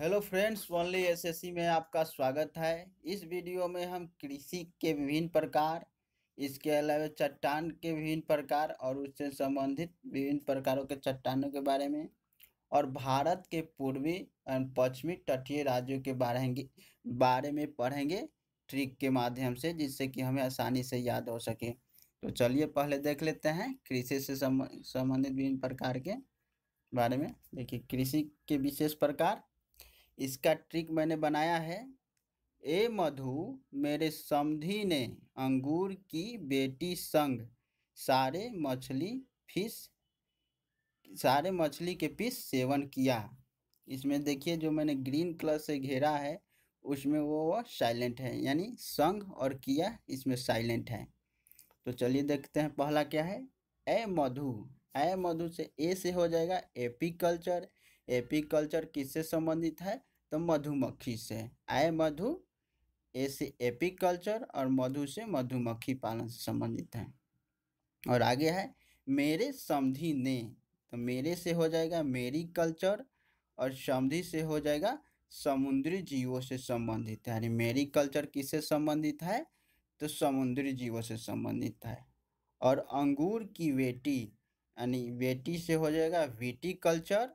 hello friends only SSC में आपका स्वागत है इस वीडियो में हम कृषि के विभिन्न प्रकार इसके अलावा चट्टान के विभिन्न प्रकार और उससे संबंधित विभिन्न प्रकारों के चट्टानों के बारे में और भारत के पूर्वी एंड पश्चिमी तटीय राज्यों के बारे बारे में पढ़ेंगे ट्रिक के माध्यम से जिससे कि हमें आसानी से याद हो सके तो चलिए पहले देख लेते हैं कृषि से संबंधित विभिन्न प्रकार के बारे में देखिए कृषि के विशेष प्रकार इसका ट्रिक मैंने बनाया है ए मधु मेरे समधी ने अंगूर की बेटी संग सारे मछली फिश सारे मछली के पीस सेवन किया इसमें देखिए जो मैंने ग्रीन कलर से घेरा है उसमें वो वो साइलेंट है यानी संग और किया इसमें साइलेंट है तो चलिए देखते हैं पहला क्या है ए मधु ए मधु से ए से हो जाएगा एपी कल्चर एपिकल्चर किससे संबंधित है तो मधुमक्खी से आय मधु ए से एपिकल्चर और मधु से मधुमक्खी पालन से संबंधित है और आगे है मेरे समधि ने तो मेरे से हो जाएगा मेरी कल्चर और समधि से हो जाएगा समुद्री जीवों से संबंधित है यानी मेरी कल्चर किससे संबंधित है तो समुद्री जीवों से संबंधित है और अंगूर की वेटी यानी वेटी से हो जाएगा वीटी कल्चर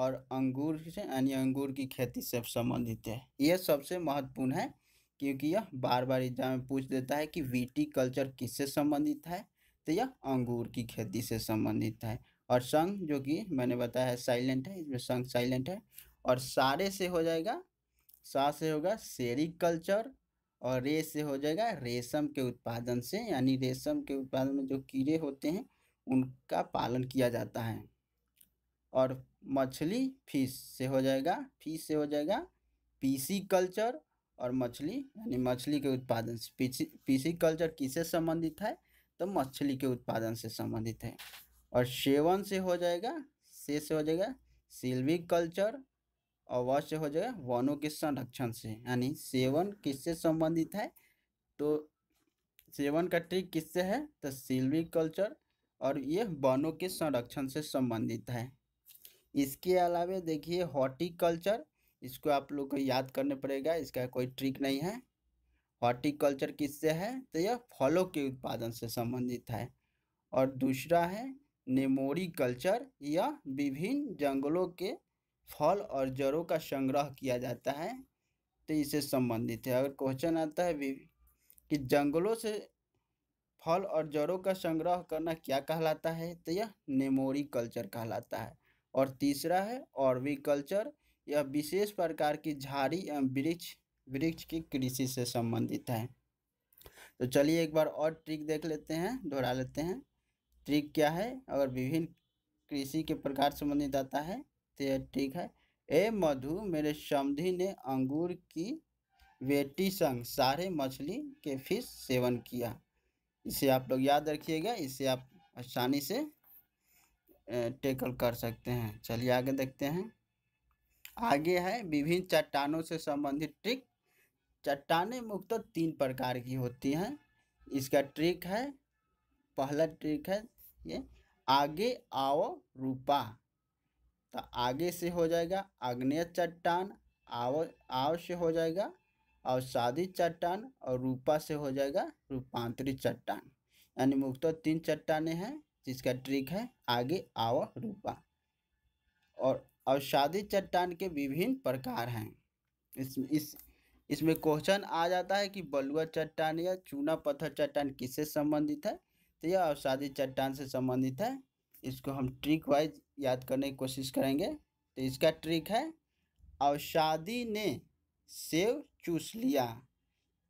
और अंगूर से यानी अंगूर की खेती से संबंधित है यह सबसे महत्वपूर्ण है क्योंकि यह बार बार एग्जाम में पूछ देता है कि वीटी कल्चर किससे संबंधित है तो यह अंगूर की खेती से संबंधित है और संग जो कि मैंने बताया है साइलेंट है इसमें संघ साइलेंट है और सारे से हो जाएगा सा से होगा सेरिकल्चर और रे से हो जाएगा रेशम के उत्पादन से यानी रेशम के उत्पादन में जो कीड़े होते हैं उनका पालन किया जाता है और मछली फिश से हो जाएगा फिश से हो जाएगा पीसी कल्चर और मछली यानी मछली के उत्पादन से पीसी पीसी कल्चर किससे संबंधित है तो मछली के उत्पादन से संबंधित है और सेवन से हो जाएगा से से हो जाएगा सिल्विक कल्चर और वह से हो जाएगा वनों के संरक्षण से यानी सेवन किससे संबंधित है तो सेवन का ट्रिक किससे है तो सिल्विक कल्चर और ये वनों के संरक्षण से संबंधित है इसके अलावा देखिए हॉर्टिकल्चर इसको आप लोग को याद करने पड़ेगा इसका कोई ट्रिक नहीं है हॉर्टिकल्चर किससे है तो यह फलों के उत्पादन से संबंधित है और दूसरा है नेमोरी कल्चर यह विभिन्न जंगलों के फल और जड़ों का संग्रह किया जाता है तो इसे संबंधित है अगर क्वेश्चन आता है कि जंगलों से फल और जड़ों का संग्रह करना क्या कहलाता है तो यह नेमोरी कल्चर कहलाता है और तीसरा है कल्चर यह विशेष प्रकार की झाड़ी एवं वृक्ष वृक्ष की कृषि से संबंधित है तो चलिए एक बार और ट्रिक देख लेते हैं दोहरा लेते हैं ट्रिक क्या है अगर विभिन्न कृषि के प्रकार संबंधित आता है तो यह ट्रिक है ए मधु मेरे समधि ने अंगूर की वेटी संग सारे मछली के फिश सेवन किया इसे आप लोग याद रखिएगा इसे आप आसानी से टेकल कर सकते हैं चलिए आगे देखते हैं आगे है विभिन्न चट्टानों से संबंधित ट्रिक चट्टानें मुख्य तो तीन प्रकार की होती हैं इसका ट्रिक है पहला ट्रिक है ये आगे आओ रूपा तो आगे से हो जाएगा आग्नेय चट्टान आव आव से हो जाएगा अवसादी चट्टान और रूपा से हो जाएगा रूपांतरित चट्टान यानी मुख्य तो तीन चट्टानें हैं जिसका ट्रिक है आगे आव रूपा और औषादी चट्टान के विभिन्न प्रकार हैं इसमें इस इसमें क्वेश्चन आ जाता है कि बलुआ चट्टान या चूना पत्थर चट्टान किससे संबंधित है तो यह औषादी चट्टान से संबंधित है इसको हम ट्रिक वाइज याद करने की कोशिश करेंगे तो इसका ट्रिक है अवसादी ने सेव चूस लिया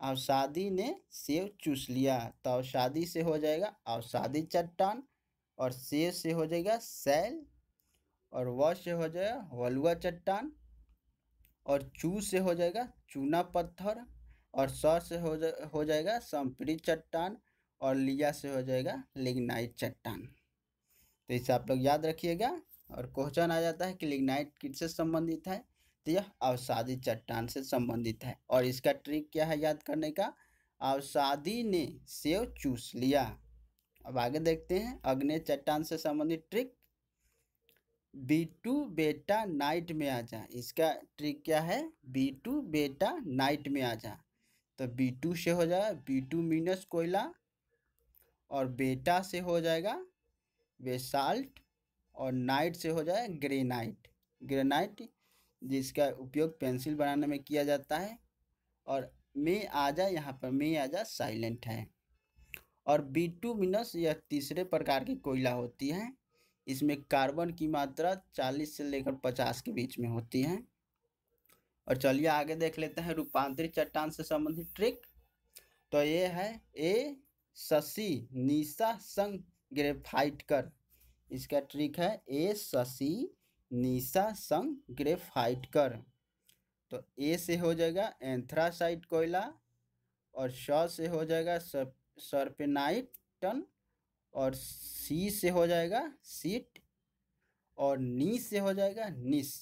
अवसादी ने सेव चूस लिया तो अवसादी से हो जाएगा अवसादी चट्टान और से से हो जाएगा सेल और व से हो जाएगा वलुआ चट्टान और चू से हो जाएगा चूना पत्थर और स से हो जा हो जाएगा संपरी चट्टान और लिया से हो जाएगा लिग्नाइट चट्टान तो इसे आप लोग याद रखिएगा और क्वेश्चन आ जाता है कि लिग्नाइट किससे संबंधित है तो यह अवसादी चट्टान से संबंधित है और इसका ट्रिक क्या है याद करने का अवसादी ने सेव चूस लिया अब आगे देखते हैं अग्नि चट्टान से संबंधित ट्रिक बी टू बेटा नाइट में आ जा इसका ट्रिक क्या है बी टू बेटा नाइट में आ जा तो बी टू से हो जाएगा बी टू मीनस कोयला और बेटा से हो जाएगा बेसाल्ट और नाइट से हो जाएगा ग्रेनाइट ग्रेनाइट जिसका उपयोग पेंसिल बनाने में किया जाता है और मे आ जा यहाँ पर मे आ जा साइलेंट है और बी टू मिनस यह तीसरे प्रकार की कोयला होती है इसमें कार्बन की मात्रा चालीस से लेकर पचास के बीच में होती है और चलिए आगे देख लेते हैं रूपांतरित चट्टान से संबंधित ट्रिक तो ये है ए शशि निशा संग ग्रेफाइट कर इसका ट्रिक है ए शशि निशा संग ग्रेफाइट कर तो ए से हो जाएगा एंथ्रासाइट कोयला और श से हो जाएगा सब सर्पेनाइटन और सी से हो जाएगा सीट और नी से हो जाएगा निस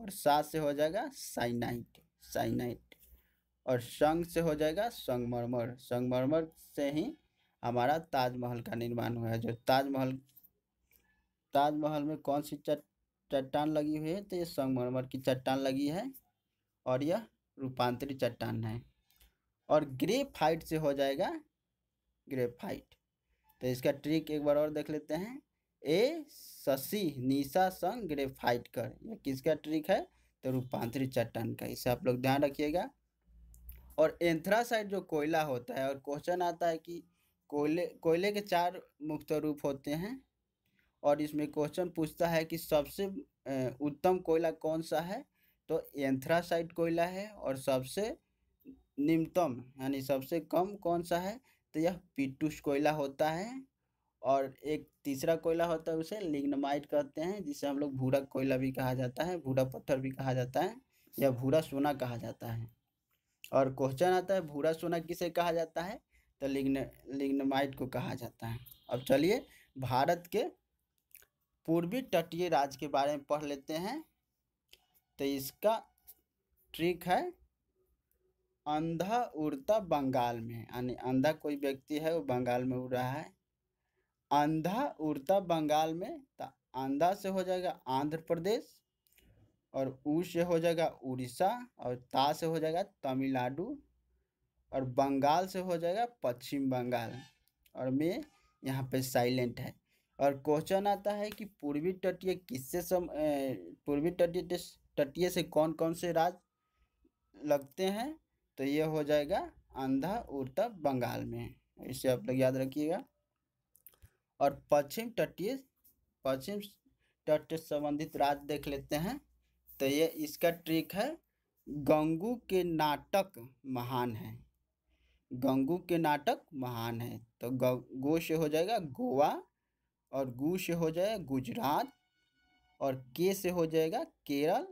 और सा से हो जाएगा साइनाइट साइनाइट और संग से हो जाएगा संगमरमर संगमरमर से ही हमारा ताजमहल का निर्माण हुआ है जो ताजमहल ताजमहल में कौन सी चट्टान लगी हुई है तो ये संगमरमर की चट्टान लगी है और यह रूपांतरित चट्टान है और ग्रेफाइट से हो जाएगा ग्रेफाइट तो इसका ट्रिक एक बार और देख लेते हैं ए शशि निशा संग ग्रेफाइट कर ये किसका ट्रिक है तो रूपांतरित चट्टान का इसे आप लोग ध्यान रखिएगा और एंथ्रासाइड जो कोयला होता है और क्वेश्चन आता है कि कोयले कोयले के चार मुख्य रूप होते हैं और इसमें क्वेश्चन पूछता है कि सबसे उत्तम कोयला कौन सा है तो एंथ्रासाइड कोयला है और सबसे निम्नतम यानी सबसे कम कौन सा है तो यह पीटूस कोयला होता है और एक तीसरा कोयला होता है उसे लिग्नमाइट कहते हैं जिसे हम लोग भूरा कोयला भी कहा जाता है भूरा पत्थर भी कहा जाता है या भूरा सोना कहा जाता है और क्वेश्चन आता है भूरा सोना किसे कहा जाता है तो लिग्न लिग्नमाइट को कहा जाता है अब चलिए भारत के पूर्वी तटीय राज्य के बारे में पढ़ लेते हैं तो इसका ट्रिक है अंधा उड़ता बंगाल में यानी अंधा कोई व्यक्ति है वो बंगाल में उड़ रहा है अंधा उड़ता बंगाल में तो अंधा से हो जाएगा आंध्र प्रदेश और ऊ से हो जाएगा उड़ीसा और ता से हो जाएगा तमिलनाडु और बंगाल से हो जाएगा पश्चिम बंगाल और मैं यहाँ पे साइलेंट है और क्वेश्चन आता है कि पूर्वी तटीय किससे सम पूर्वी तटीय तटीय से कौन कौन से राज लगते हैं तो ये हो जाएगा आंध्र उत्तर बंगाल में इसे आप लोग याद रखिएगा और पश्चिम तटीय पश्चिम तट संबंधित राज्य देख लेते हैं तो ये इसका ट्रिक है गंगू के नाटक महान है गंगू के नाटक महान है तो गो से हो जाएगा गोवा और गु से हो जाएगा गुजरात और के से हो जाएगा केरल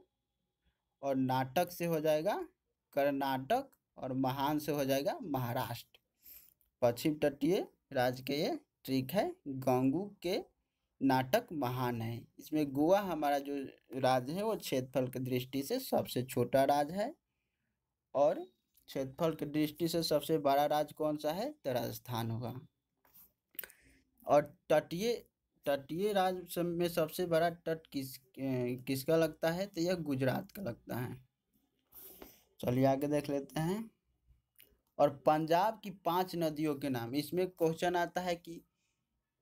और नाटक से हो जाएगा कर्नाटक और महान से हो जाएगा महाराष्ट्र पश्चिम तटीय राज्य के ये ट्रिक है गंगू के नाटक महान है इसमें गोवा हमारा जो राज्य है वो क्षेत्रफल की दृष्टि से सबसे छोटा राज्य है और क्षेत्रफल की दृष्टि से सबसे बड़ा राज्य कौन सा है तो राजस्थान होगा और तटीय तटीय राज्य में सबसे बड़ा तट किस किसका लगता है तो यह गुजरात का लगता है चलिए आगे देख लेते हैं और पंजाब की पांच नदियों के नाम इसमें क्वेश्चन आता है कि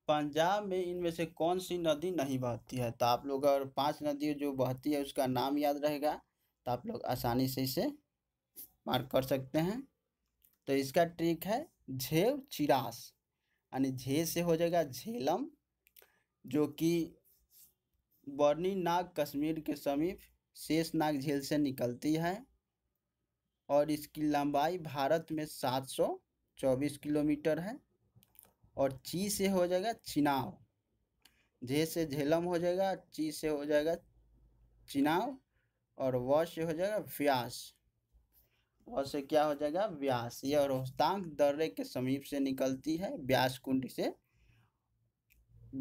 पंजाब में इनमें से कौन सी नदी नहीं बहती है तो आप लोग अगर पांच नदियों जो बहती है उसका नाम याद रहेगा तो आप लोग आसानी से इसे मार्क कर सकते हैं तो इसका ट्रिक है झेव चिरास यानी झे से हो जाएगा झेलम जो कि बर्नी नाग कश्मीर के समीप शेष नाग झील से निकलती है और इसकी लंबाई भारत में 724 किलोमीटर है और ची से हो जाएगा चिनाव झे से झेलम हो जाएगा ची से हो जाएगा चिनाव और व से हो जाएगा व्यास व से क्या हो जाएगा व्यास यह रोहतांग दर्रे के समीप से निकलती है व्यास कुंड से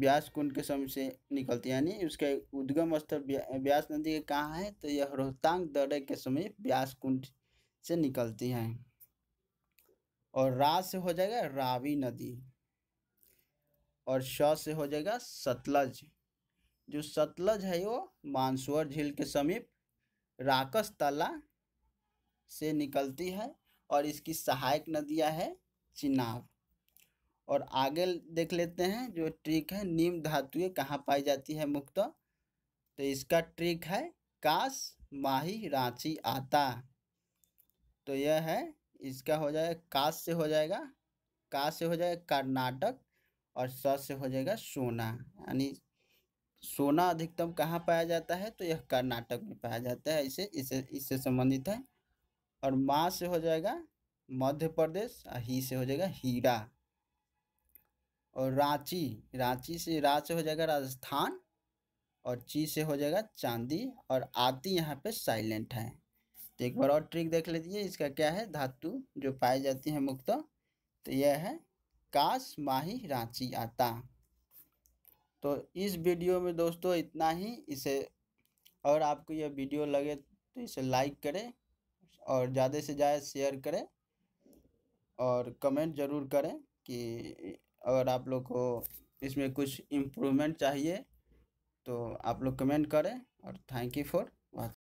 व्यास कुंड के समीप से निकलती है यानी उसके उद्गम स्थल व्यास नदी के कहाँ है तो यह रोहतांग दर्रे के समीप व्यास कुंड से निकलती हैं और रा से हो जाएगा रावी नदी और श से हो जाएगा सतलज जो सतलज है वो मानसोर झील के समीप राकस तला से निकलती है और इसकी सहायक नदियां है चिनाब और आगे देख लेते हैं जो ट्रिक है नीम धातुएं कहाँ पाई जाती है मुक्त तो इसका ट्रिक है काश माही रांची आता तो यह है इसका हो जाएगा काश से हो जाएगा का से हो जाएगा कर्नाटक और स से हो जाएगा सोना यानी सोना अधिकतम कहाँ पाया जाता है तो यह कर्नाटक में पाया जाता है इसे इसे इससे संबंधित है और माँ से हो जाएगा मध्य प्रदेश और ही से हो जाएगा हीरा और रांची रांची से रा से हो जाएगा राजस्थान और ची से हो जाएगा चांदी और आती यहाँ पे साइलेंट है तो एक बार और ट्रिक देख लीजिए इसका क्या है धातु जो पाई जाती है मुक्त तो यह है काश माही रांची आता तो इस वीडियो में दोस्तों इतना ही इसे और आपको यह वीडियो लगे तो इसे लाइक करें और ज़्यादा से ज़्यादा शेयर करें और कमेंट ज़रूर करें कि अगर आप लोग को इसमें कुछ इम्प्रूवमेंट चाहिए तो आप लोग कमेंट करें और थैंक यू फॉर वॉचिंग